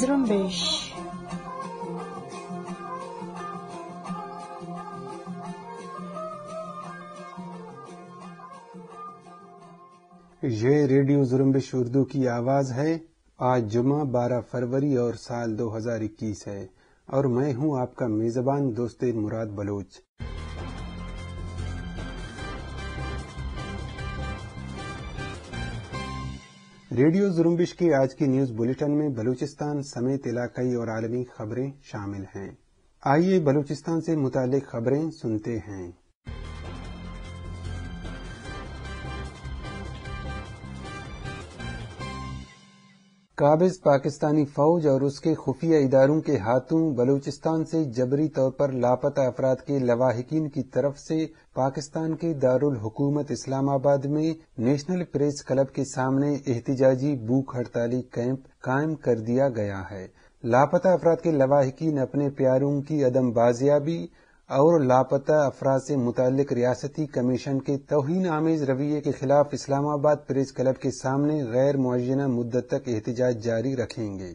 zrumbish ये radio जुरम्बिश Urdu की आवाज है आज जुमा बारह फरवरी और साल 2021 है और मैं हूं आपका मेजबान दोस्त मुराद बलोच रेडियो जुरुम्बिश की आज की न्यूज बुलेटिन में बलूचिस्तान समेत इलाकई और आलमी खबरें शामिल हैं आइए बलूचिस्तान से मुतालिक खबरें सुनते हैं काबिज पाकिस्तानी फौज और उसके खुफिया इदारों के हाथों बलूचिस्तान से जबरी तौर पर लापता अफराद के लवाहिकीन की तरफ से पाकिस्तान के दारुल हुकूमत इस्लामाबाद में नेशनल प्रेस क्लब के सामने एहतजाजी भूख हड़ताली कैंप कायम कर दिया गया है लापता अफराद के लवाहिकीन अपने प्यारों की अदम बाजियाबी और लापता अफराज से मुतल रियासती कमीशन के तोहन आमेज रवैये के खिलाफ इस्लामाबाद प्रेस क्लब के सामने गैर मुआजना मुद्दत तक एहतजाज जारी रखेंगे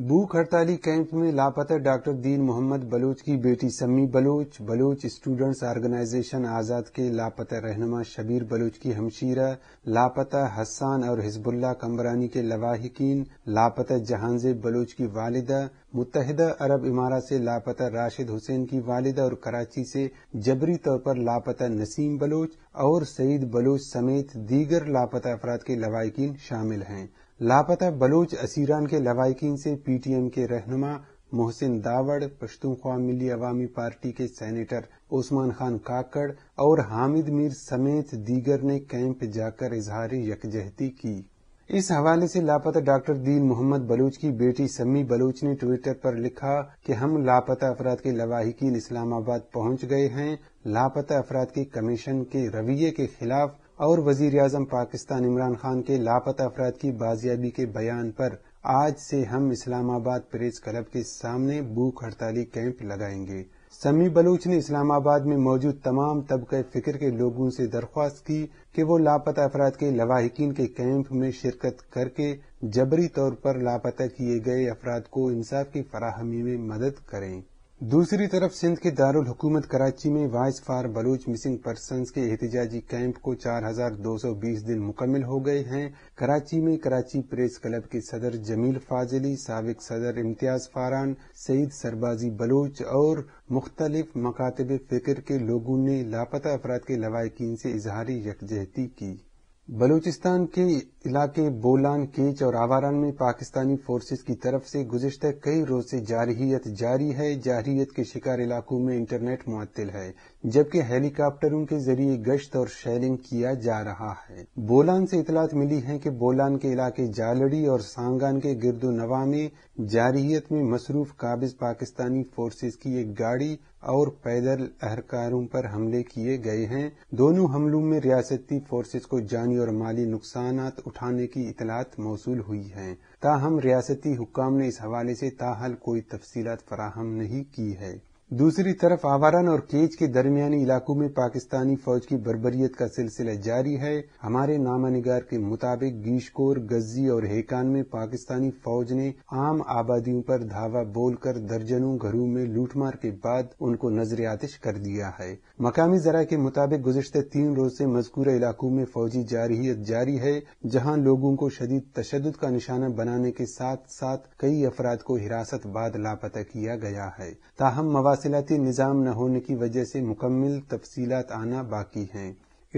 भूख हड़ताली कैंप में लापता डॉक्टर दीन मोहम्मद बलोच की बेटी सम्मी बलोच बलोच स्टूडेंट्स ऑर्गेनाइजेशन आज़ाद के लापता रहनुमा शबीर बलोच की हमशीरा लापता हसान और हिजबुल्ला कमरानी के लवाहिकीन लापता जहांजेब बलोच की वालिदा मुतहदा अरब इमारत से लापता राशिद हुसैन की वालिदा और कराची से जबरी तौर पर लापता नसीम बलोच और सईद बलोच समेत दीगर लापता अफराद के लवाहिकीन शामिल हैं लापता बलूच असीरान के लवाइकिन से पीटीएम के रहनुमा मोहसिन दावड़ पश्तूनख्वा मिली अवामी पार्टी के सेनेटर उस्मान खान काकड़ और हामिद मीर समेत दीगर ने कैंप जाकर इजहार यकजहती की इस हवाले से लापता डॉक्टर दीन मोहम्मद बलूच की बेटी सम्मी बलूच ने ट्विटर पर लिखा कि हम लापता अफराद के लवाहिकीन इस्लामाबाद पहुंच गए हैं लापता अफराद के कमीशन के रवैये के खिलाफ और वजीर अजम पाकिस्तान इमरान खान के लापता अफराद की बाजियाबी के बयान पर आज से हम इस्लामाबाद प्रेस क्लब के सामने भूख हड़ताली कैंप लगाएंगे समी बलूच ने इस्लामाबाद में मौजूद तमाम तबके फिक्र के लोगों से दरख्वास्त की कि वो लापता अफराद के लवाहिकीन के कैंप में शिरकत करके जबरी तौर पर लापता किए गए अफराद को इंसाफ की फराहमी में मदद करें दूसरी तरफ सिंध के दारुल हुकूमत कराची में voice for Baloch missing person के एहतजाजी कैंप को 4,220 दिन मुकम्मल हो गए हैं कराची में कराची प्रेस क्लब के सदर जमील फाजली सबक सदर इम्तियाज फारान सईद सरबाजी बलूच और मुख्तलिफ मकातब फिक्र के लोगों ने लापता अफराद के लवाकिन से इजहारी यकजहती की बलूचिस्तान के इलाके बोलान केच और आवारान में पाकिस्तानी फोर्सेस की तरफ से गुजशत कई रोज से जारहीत जारी है जारहीत के शिकार इलाकों में इंटरनेट मुअत्तल है जबकि हेलीकॉप्टरों के जरिए गश्त और शेलिंग किया जा रहा है बोलान से इतलात मिली है कि बोलान के इलाके जालड़ी और सांगान के गिरदो नवा में जारहीत में मसरूफ काबिज पाकिस्तानी फोर्सेज की एक गाड़ी और पैदल अहरकारों पर हमले किए गए हैं दोनों हमलों में रियासती फोर्सेज को जानी और माली नुकसान उठाने की इतलात मौसू हुई है ताहम रियासती हुकाम ने इस हवाले से ताहल कोई तफसी फराहम नहीं की है दूसरी तरफ आवारान और केज के दरमियानी इलाकों में पाकिस्तानी फौज की बर्बरियत का सिलसिला जारी है हमारे नामा निगार के मुताबिक गीशकोर गजी और हेकान में पाकिस्तानी फौज ने आम आबादियों पर धावा बोलकर दर्जनों घरों में लूटमार के बाद उनको नजर आतिश कर दिया है मकामी जरा के मुताबिक गुजशत तीन रोज से मजकूरा इलाकों में फौजी जारहियत जारी है जहां लोगों को शदीद तशद का निशाना बनाने के साथ साथ कई अफराद को हिरासत बाद लापता किया गया है ताहम मवा फासिलाती निज़ाम न होने की वजह से मुकम्मल तफसी आना बाकी हैं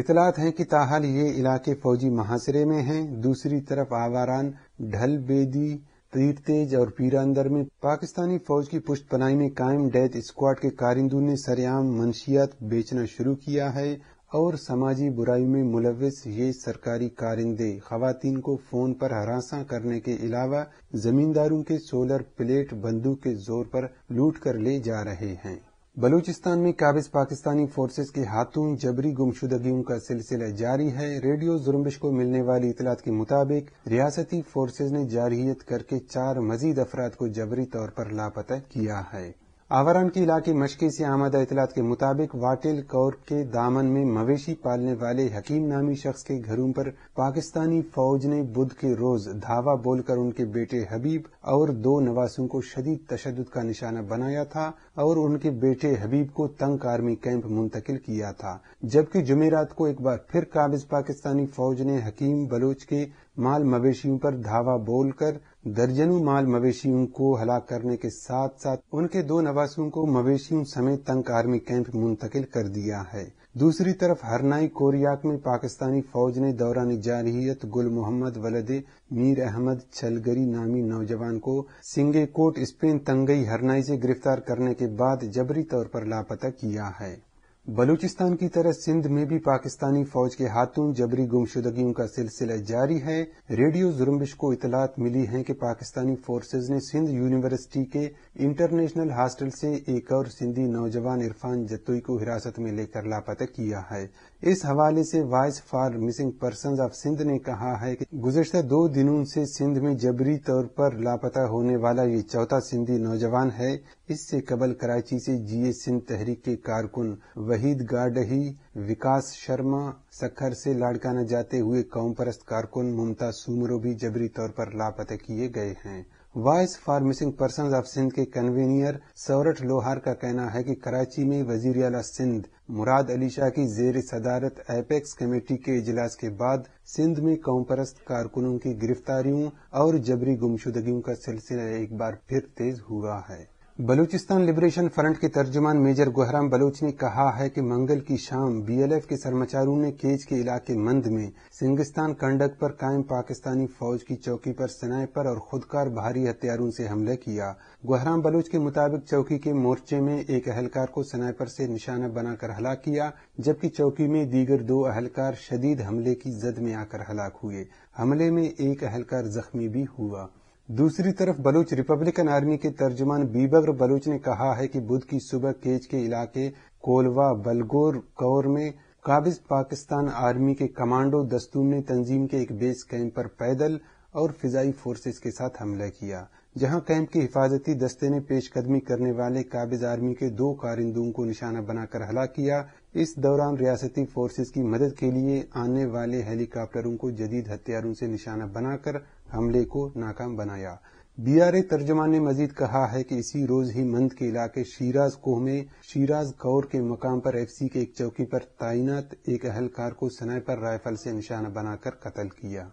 इतलात हैं कि ताहल ये इलाके फौजी महासरे में हैं दूसरी तरफ आवारान ढल बेदी तीर तेज और पीरांदर में पाकिस्तानी फौज की पुष्ट पनाई में कायम डेथ स्क्वाड के कारिंदों ने सरेआम मंशियात बेचना शुरू किया है और समाजी बुराई में मुलविस ये सरकारी कारिंदे खातन को फोन पर हरासा करने के अलावा जमींदारों के सोलर प्लेट बंदूक के जोर पर लूट कर ले जा रहे हैं बलूचिस्तान में काबिज पाकिस्तानी फोर्सेज के हाथों जबरी गुमशुदगियों का सिलसिला जारी है रेडियो जुर्मिश को मिलने वाली इतलात के मुताबिक रियासती फोर्सेज ने जारहीत करके चार मजीद अफराद को जबरी तौर पर लापता किया है आवरण की इलाके मशकी से आमदा इतलात के मुताबिक वाटिल कौर के दामन में मवेशी पालने वाले हकीम नामी शख्स के घरों पर पाकिस्तानी फौज ने बुध के रोज धावा बोलकर उनके बेटे हबीब और दो नवासों को शदीद तशद का निशाना बनाया था और उनके बेटे हबीब को तंग आर्मी कैंप मुंतकिल किया था जबकि जुमेरात को एक बार फिर काबिज पाकिस्तानी फौज ने हकीम बलोच के माल मवेशियों पर धावा बोलकर दर्जनों माल मवेशियों को हलाक करने के साथ साथ उनके दो नवासों को मवेशियों समेत तंग आर्मी कैंप मुंतकिल कर दिया है दूसरी तरफ हरनाई कोरियाक में पाकिस्तानी फौज ने दौरान जारहीत गुल मोहम्मद वलद मीर अहमद छलगरी नामी नौजवान को सिंगे कोट स्पेन तंगई हरनाई से गिरफ्तार करने के बाद जबरी तौर पर लापता किया है बलूचिस्तान की तरह सिंध में भी पाकिस्तानी फौज के हाथों जबरी गुमशुदगियों का सिलसिला जारी है रेडियो जुरम्बिश को इतलात मिली है कि पाकिस्तानी फोर्सेज ने सिंध यूनिवर्सिटी के इंटरनेशनल हॉस्टल से एक और सिंधी नौजवान इरफान जत्तोई को हिरासत में लेकर लापता किया है इस हवाले से voice for missing person of Sindh ने कहा है कि गुजशत दो दिनों से सिंध में जबरी तौर पर लापता होने वाला ये चौथा सिंधी नौजवान है इससे कबल कराची से जीए सिंध तहरीक के कारकुन वहीद गाडही विकास शर्मा सखर से लाड़काना जाते हुए कौम परस्त कारकुन मुमता सुमरो भी जबरी तौर पर लापता किए गए हैं voice for missing person of Sindh के कन्वीनियर सौरठ लोहार का कहना है कि कराची में वजीर सिंध मुराद अली शाह की जेर सदारत एपेक्स कमेटी के इजलास के बाद सिंध में कौम परस्त कारकुनों की गिरफ्तारियों और जबरी गुमशुदगियों का सिलसिला एक बार फिर तेज हुआ है बलूचिस्तान लिबरेशन फ्रंट के तर्जुमान मेजर गुहराम बलूच ने कहा है कि मंगल की शाम बीएलएफ के सरमाचारों ने केज के इलाके मंद में सिंगिस्तान कंडक पर कायम पाकिस्तानी फौज की चौकी पर स्नाइपर और खुदकार भारी हथियारों से हमला किया गुहराम बलूच के मुताबिक चौकी के मोर्चे में एक अहलकार को स्नाइपर से निशाना बनाकर हलाक किया जबकि चौकी में दीगर दो अहलकार शदीद हमले की जद में आकर हलाक हुए हमले में एक अहलकार जख्मी भी हुआ दूसरी तरफ बलूच रिपब्लिकन आर्मी के तर्जमान बीबग्र बलूच ने कहा है कि बुध की सुबह केज के इलाके कोलवा बलगोर कौर में काबिज पाकिस्तान आर्मी के कमांडो दस्तूर ने तंजीम के एक बेस कैंप पर पैदल और फिजाई फोर्सेस के साथ हमला किया जहां कैंप के हिफाजती दस्ते ने पेशकदमी करने वाले काबिज आर्मी के दो कारिंदों को निशाना बनाकर हला किया इस दौरान रियासती फोर्सेस की मदद के लिए आने वाले हेलीकॉप्टरों को जदीद हथियारों से निशाना बनाकर हमले को नाकाम बनाया बीआरए तर्जमान ने मजीद कहा है कि इसी रोज ही मंद के इलाके शीराज कोह में शीराज कौर के मकाम पर एफसी के एक चौकी पर तैनात एक अहलकार को स्नाइपर राइफल से निशाना बनाकर कत्ल किया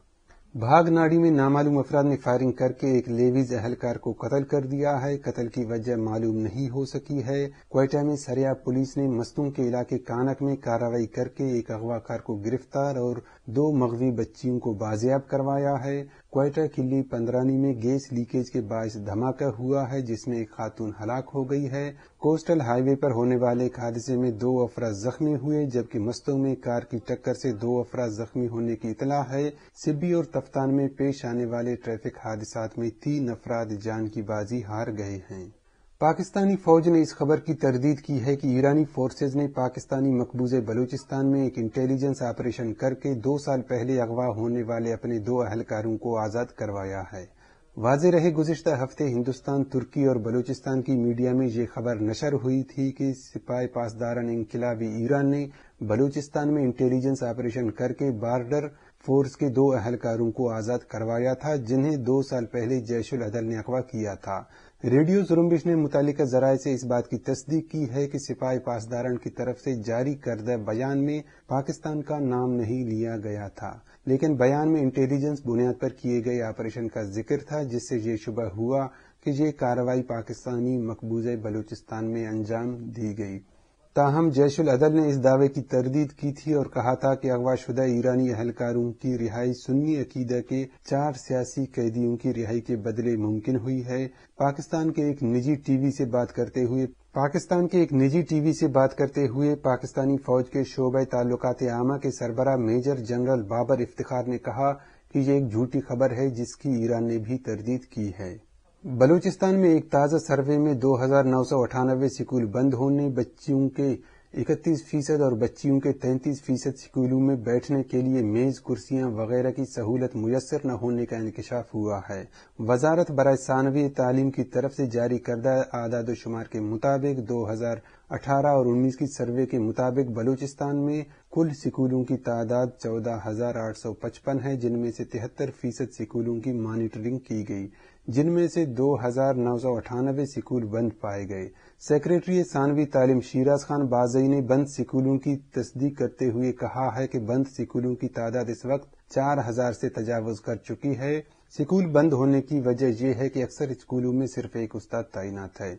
भाग नाड़ी में नामालूम अफराद ने फायरिंग करके एक लेवीज अहलकार को कत्ल कर दिया है कत्ल की वजह मालूम नहीं हो सकी है कोयटा में सरिया पुलिस ने मस्तूम के इलाके कानक में कार्रवाई करके एक अगवाकार को गिरफ्तार और दो मगवी बच्चियों को बाजियाब करवाया है क्वेटा किली पंद्रानी में गैस लीकेज के बायस धमाका हुआ है जिसमें एक खातून हलाक हो गई है कोस्टल हाईवे पर होने वाले एक हादसे में दो अफरा जख्मी हुए जबकि मस्तों में कार की टक्कर से दो अफरा जख्मी होने की इतला है सिब्बी और तफ्तान में पेश आने वाले ट्रैफिक हादसा में तीन अफराद जान की बाजी हार गए हैं पाकिस्तानी फौज ने इस खबर की तरदीद की है कि ईरानी फोर्सेज ने पाकिस्तानी मकबूजे बलूचिस्तान में एक इंटेलिजेंस ऑपरेशन करके दो साल पहले अगवा होने वाले अपने दो अहलकारों को आज़ाद करवाया है वाज रहे गुजशत हफ्ते हिन्दुस्तान तुर्की और बलूचिस्तान की मीडिया में ये खबर नशर हुई थी कि सिपाही पासदारान इनकलाबी ईरान ने बलूचिस्तान में इंटेलिजेंस ऑपरेशन करके बार्डर फोर्स के दो अहलकारों को आज़ाद करवाया था जिन्हें दो साल पहले जैशुल अदल ने अगवा किया था रेडियो जुरम्बिश ने मुतल जराये से इस बात की तस्दीक की है कि सिपाही पासदारन की तरफ से जारी करदा बयान में पाकिस्तान का नाम नहीं लिया गया था लेकिन बयान में इंटेलिजेंस बुनियाद पर किए गए ऑपरेशन का जिक्र था जिससे ये शुबा हुआ कि ये कार्रवाई पाकिस्तानी मकबूज बलूचिस्तान में अंजाम दी गई ताहम जैशुल अदल ने इस दावे की तरदीद की थी और कहा था कि अगवाशुदा ईरानी अहलकारों की रिहाई सुन्नी अकीदा के चार सियासी कैदियों की रिहाई के बदले मुमकिन हुई है पाकिस्तान के एक निजी टीवी से बात करते हुए पाकिस्तान के एक निजी टीवी से बात करते हुए पाकिस्तानी फौज के शोबे ताल्लुकात आमा के सरबरा मेजर जनरल बाबर इफ्तार ने कहा कि ये एक झूठी खबर है जिसकी ईरान ने भी तरदीद की है बलूचिस्तान में एक ताज़ा सर्वे में दो स्कूल बंद होने बच्चियों के 31 फीसद और बच्चियों के 33 फीसद स्कूलों में बैठने के लिए मेज़ कुर्सियां वगैरह की सहूलत मुयसर न होने का इंकशाफ हुआ है वजारत बर सानवी तालीम की तरफ से जारी करदा आदाद शुमार के मुताबिक 2018 और 19 की सर्वे के मुताबिक बलूचिस्तान में कुल स्कूलों की तादाद 14,855 है जिनमें से तिहत्तर फीसद स्कूलों की मॉनिटरिंग की गई जिनमें से दो हजार नौ सौ अठानबे स्कूल बंद पाए गए सेक्रेटरी सानवी तालीम शीराज खान बाजई ने बंद स्कूलों की तस्दीक करते हुए कहा है कि बंद स्कूलों की तादाद इस वक्त चार हजार से तजावज कर चुकी है स्कूल बंद होने की वजह यह है कि अक्सर स्कूलों में सिर्फ एक उस्ताद तैनात है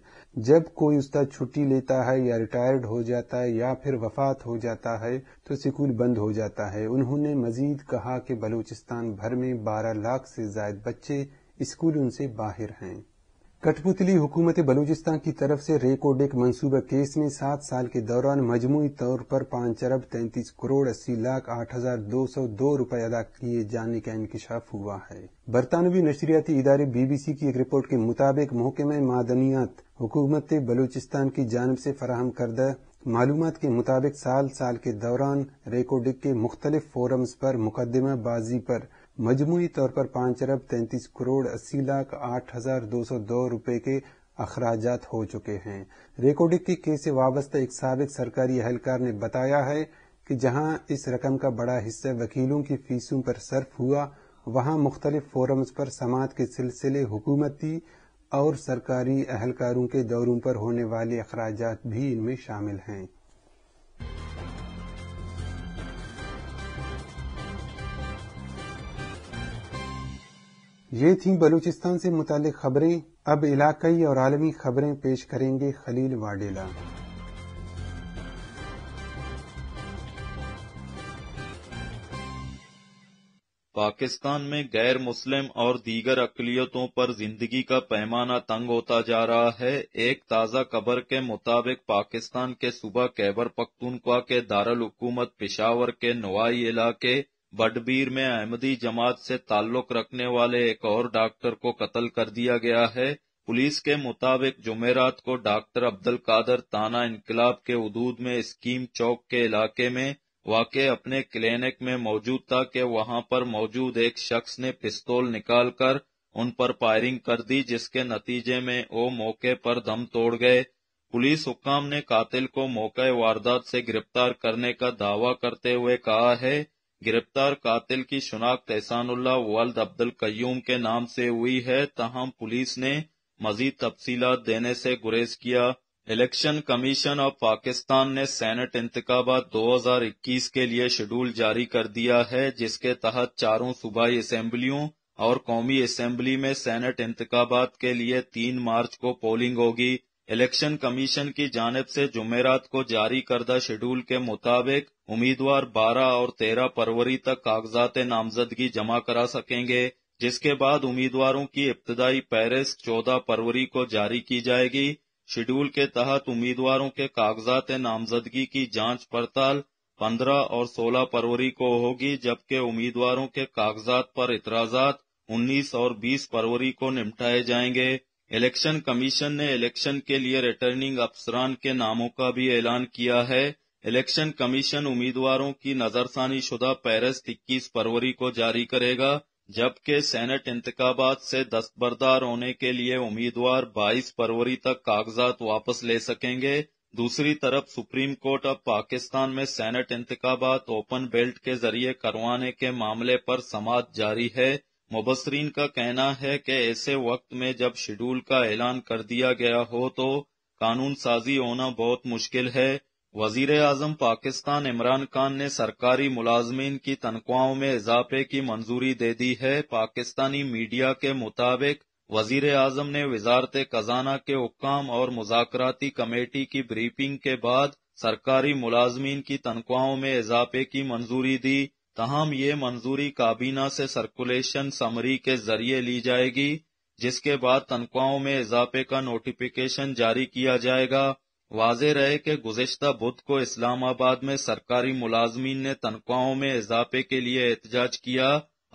जब कोई उस्ताद छुट्टी लेता है या रिटायर्ड हो जाता है या फिर वफात हो जाता है तो स्कूल बंद हो जाता है उन्होंने मजीद कहा कि बलूचिस्तान भर में 12 लाख से जायद बच्चे स्कूल उनसे बाहर हैं कठपुतली हुकूमत बलूचिस्तान की तरफ से रेकोडेक मंसूबा केस में सात साल के दौरान मजमू तौर पर पाँच अरब तैंतीस करोड़ अस्सी लाख आठ हजार दो सौ दो रूपए अदा किए जाने का इंकशाफ हुआ है बरतानवी नशरियाती इदारे बीबीसी की एक रिपोर्ट के मुताबिक महकमे मादनियात हुकूमत बलूचिस्तान की जानब से फराहम करदा मालूम के मुताबिक साल साल के दौरान रेकोडिक के मुख्तलिफ फोरम्स पर मुकदमाबाजी बाजी पर मजमू तौर पर पांच अरब तैंतीस करोड़ अस्सी लाख आठ हजार दो सौ दो रूपये के अखराज हो चुके हैं रिकॉर्डिंग के केस से वाबस्ता एक सबक सरकारी एहलकार ने बताया है कि जहां इस रकम का बड़ा हिस्सा वकीलों की फीसों पर सर्फ हुआ वहां मुख्तलिफ फोरम्स पर समाज के सिलसिले हुकूमती और सरकारी अहलकारों के दौरों पर होने वाले अखराज भी इनमें शामिल हैं ये थी बलूचिस्तान से मुतल खबरें अब इलाकई और आलमी खबरें पेश करेंगे खलील वाडेला पाकिस्तान में गैर मुस्लिम और दीगर अकलीतों पर जिंदगी का पैमाना तंग होता जा रहा है एक ताज़ा खबर के मुताबिक पाकिस्तान के सुबह कैबर पख्तूनख्वा के दारुल हुकूमत पिशावर के नवाई इलाके बडबीर में अहमदी जमात से ताल्लुक रखने वाले एक और डॉक्टर को कत्ल कर दिया गया है पुलिस के मुताबिक जुमेरात को डॉक्टर अब्दुल कादर ताना इनकलाब के उदूद में स्कीम चौक के इलाके में वाक़ अपने क्लिनिक में मौजूद था कि वहां पर मौजूद एक शख्स ने पिस्तौल निकालकर उन पर फायरिंग कर दी जिसके नतीजे में वो मौके पर दम तोड़ गए पुलिस हुकाम ने कातिल को मौके वारदात से गिरफ्तार करने का दावा करते हुए कहा है गिरफ्तार कातिल की शनाख्त एहसानुल्ला वल्द अब्दुल कयूम के नाम से हुई है तहम पुलिस ने मजीद तफसीला देने से गुरेज किया इलेक्शन कमीशन ऑफ पाकिस्तान ने सैनेट इंतबात 2021 के लिए शेड्यूल जारी कर दिया है जिसके तहत चारों सूबाई असम्बलियों और कौमी असम्बली में सैनेट इंतबात के लिए तीन मार्च को पोलिंग होगी इलेक्शन कमीशन की जानब से जुमेरात को जारी करदा शेड्यूल के मुताबिक उम्मीदवार 12 और 13 फरवरी तक कागजात नामजदगी जमा करा सकेंगे जिसके बाद उम्मीदवारों की इब्तदाई फहरिस्त 14 फरवरी को जारी की जाएगी शेड्यूल के तहत उम्मीदवारों के कागजात नामजदगी की जांच पड़ताल 15 और 16 फरवरी को होगी जबकि उम्मीदवारों के कागजात पर इतराजात 19 और 20 फरवरी को निपटाए जाएंगे इलेक्शन कमीशन ने इलेक्शन के लिए रिटर्निंग अफसरान के नामों का भी ऐलान किया है इलेक्शन कमीशन उम्मीदवारों की नजरसानी शुदा पैरस इक्कीस फरवरी को जारी करेगा जबकि सेनेट इंतबात से दस्तबरदार होने के लिए उम्मीदवार 22 फरवरी तक कागजात वापस ले सकेंगे दूसरी तरफ सुप्रीम कोर्ट अब पाकिस्तान में सेनेट इंतबात ओपन बेल्ट के जरिए करवाने के मामले पर समाज जारी है मुबसरीन का कहना है कि ऐसे वक्त में जब शेड्यूल का ऐलान कर दिया गया हो तो कानून साजी होना बहुत मुश्किल है वजीर आजम पाकिस्तान इमरान खान ने सरकारी मुलाजमीन की तनख्वाहों में इजाफे की मंजूरी दे दी है पाकिस्तानी मीडिया के मुताबिक वजीर आजम ने वजारत खजाना के हुक्म और मुजाकराती कमेटी की ब्रीफिंग के बाद सरकारी मुलाजमीन की तनख्वाहों में इजाफे की मंजूरी दी तहम ये मंजूरी काबीना से सर्कुलेशन समरी के जरिए ली जाएगी जिसके बाद तनख्वाहों में इजाफे का नोटिफिकेशन जारी किया जाएगा वाजे रहे कि गुजशत बुध को इस्लामाबाद में सरकारी मुलाजमीन ने तनख्वाहों में इजाफे के लिए एहतजाज किया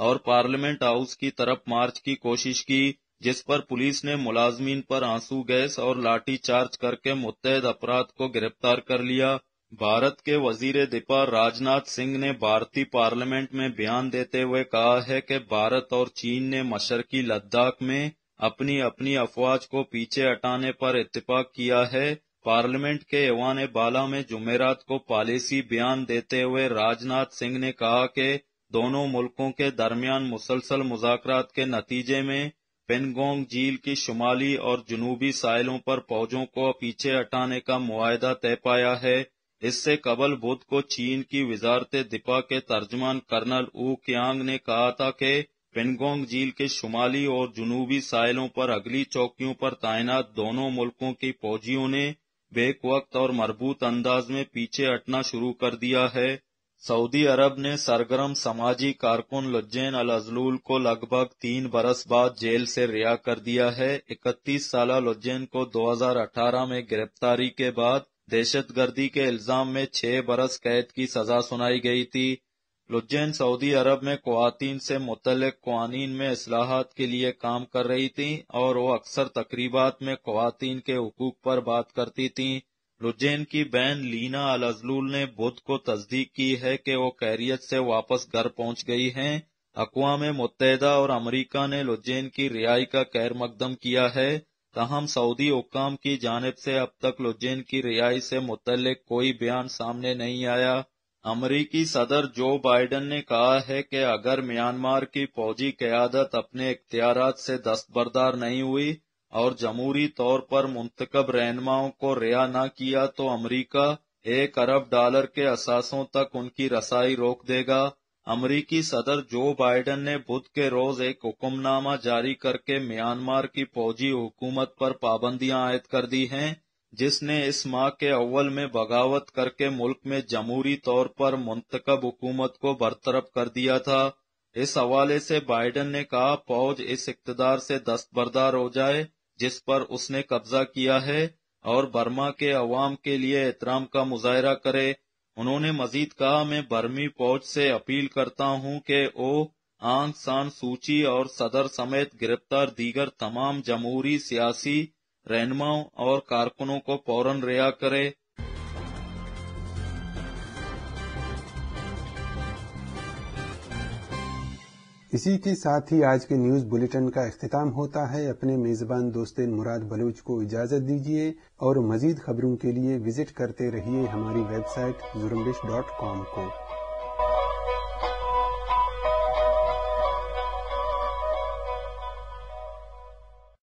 और पार्लियामेंट हाउस की तरफ मार्च की कोशिश की जिस पर पुलिस ने मुलाजमीन पर आंसू गैस और लाठी चार्ज करके मुतहद अपराध को गिरफ्तार कर लिया भारत के वजीर दिपा राजनाथ सिंह ने भारतीय पार्लियामेंट में बयान देते हुए कहा है कि भारत और चीन ने मशरकी लद्दाख में अपनी अपनी अफवाज को पीछे हटाने पर इतफाक किया है पार्लियामेंट के एवान बाला में जुमेरात को पॉलिसी बयान देते हुए राजनाथ सिंह ने कहा कि दोनों मुल्कों के दरमियान मुसलसल मुजाकरात के नतीजे में पेनगोंग झील की शुमाली और जुनूबी साहिलों पर फौजों को पीछे हटाने का मुआदा तय पाया है इससे कबल बुद्ध को चीन की वजारत दिपा के तर्जमान कर्नल ऊ क्यांग ने कहा था कि पेनगोंग झील के शुमाली और जुनूबी साहिलों पर अगली चौकियों पर तैनात दोनों मुल्कों की फौजियों ने बेक वक्त और मरबूत अंदाज में पीछे हटना शुरू कर दिया है सऊदी अरब ने सरगर्म समाजी कारकुन लज्जैन अल अजलूल को लगभग तीन बरस बाद जेल से रिहा कर दिया है इकतीस साल लुज्जैन को 2018 में गिरफ्तारी के बाद दहशतगर्दी के इल्जाम में छह बरस कैद की सजा सुनाई गई थी लुज्जैन सऊदी अरब में खुवान से मुतल कवानीन में असलाहत के लिए काम कर रही थी और वो अक्सर तकरीबात में खुवान के हकूक पर बात करती थी लुज्जैन की बहन लीना अल अजलूल ने बुध को तस्दीक की है कि वो कैरियत से वापस घर पहुंच गई हैं अकवा मुतहदा और अमरीका ने लुज्जैन की रिहाई का खैर मकदम किया है तहम सऊदी हुकाम की जानब से अब तक लुजैन की रिहाई से मुतल कोई बयान सामने नहीं आया अमरीकी सदर जो बाइडन ने कहा है की अगर म्यांमार की फौजी क्यादत अपने इख्तियार से दस्तबरदार नहीं हुई और जमहूरी तौर पर मुंतकब रहनुमाओं को रिहा न किया तो अमरीका एक अरब डॉलर के असासों तक उनकी रसाई रोक देगा अमरीकी सदर जो बाइडन ने बुध के रोज एक हुक्मनामा जारी करके म्यांमार की फौजी हुकूमत पर पाबंदियां आयद कर दी हैं जिसने इस माह के अव्वल में बगावत करके मुल्क में जमहूरी तौर पर मुंतकब हुकूमत को बरतरफ कर दिया था इस हवाले से बाइडन ने कहा फौज इस इकतदार से दस्तबरदार हो जाए जिस पर उसने कब्जा किया है और बर्मा के अवाम के लिए एहतराम का मुजाहरा करे उन्होंने मजीद कहा मैं बर्मी फौज से अपील करता हूं कि वो आंग सान सूची और सदर समेत गिरफ्तार दीगर तमाम जमहूरी सियासी रहनुमाओं और कारकुनों को फौरन रिहा करे इसी के साथ ही आज के न्यूज बुलेटिन का अख्ताम होता है अपने मेजबान दोस्त मुराद बलूच को इजाजत दीजिए और मजीद खबरों के लिए विजिट करते रहिए हमारी वेबसाइट जुरम्बिश डॉट कॉम को